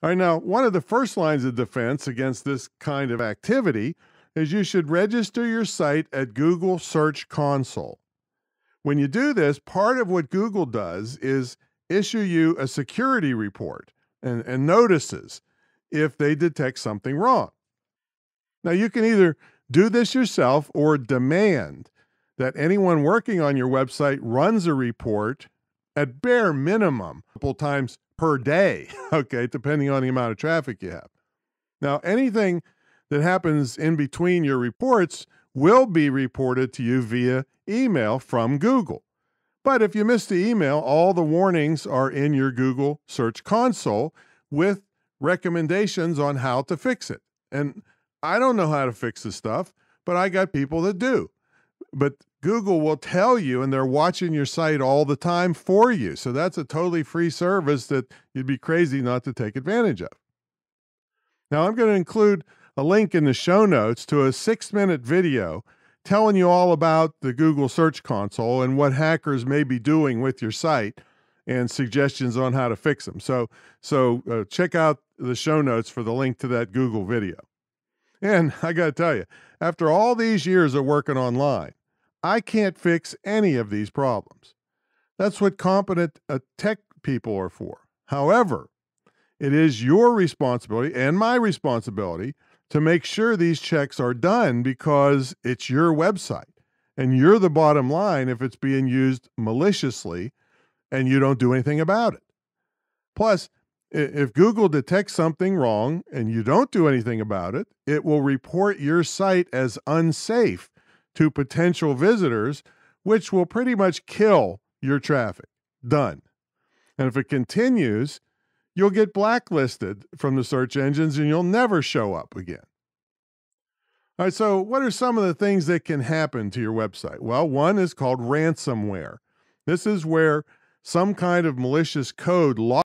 All right, now, one of the first lines of defense against this kind of activity is you should register your site at Google Search Console. When you do this, part of what Google does is issue you a security report and, and notices if they detect something wrong. Now, you can either do this yourself or demand that anyone working on your website runs a report at bare minimum, multiple times per day, okay, depending on the amount of traffic you have. Now, anything that happens in between your reports will be reported to you via email from Google. But if you miss the email, all the warnings are in your Google Search Console with recommendations on how to fix it. And I don't know how to fix this stuff, but I got people that do but Google will tell you, and they're watching your site all the time for you. So that's a totally free service that you'd be crazy not to take advantage of. Now, I'm going to include a link in the show notes to a six minute video telling you all about the Google Search Console and what hackers may be doing with your site and suggestions on how to fix them. So, so uh, check out the show notes for the link to that Google video. And I got to tell you, after all these years of working online, I can't fix any of these problems. That's what competent uh, tech people are for. However, it is your responsibility and my responsibility to make sure these checks are done because it's your website and you're the bottom line if it's being used maliciously and you don't do anything about it. Plus, if Google detects something wrong and you don't do anything about it, it will report your site as unsafe to potential visitors, which will pretty much kill your traffic. Done. And if it continues, you'll get blacklisted from the search engines and you'll never show up again. All right, so what are some of the things that can happen to your website? Well, one is called ransomware. This is where some kind of malicious code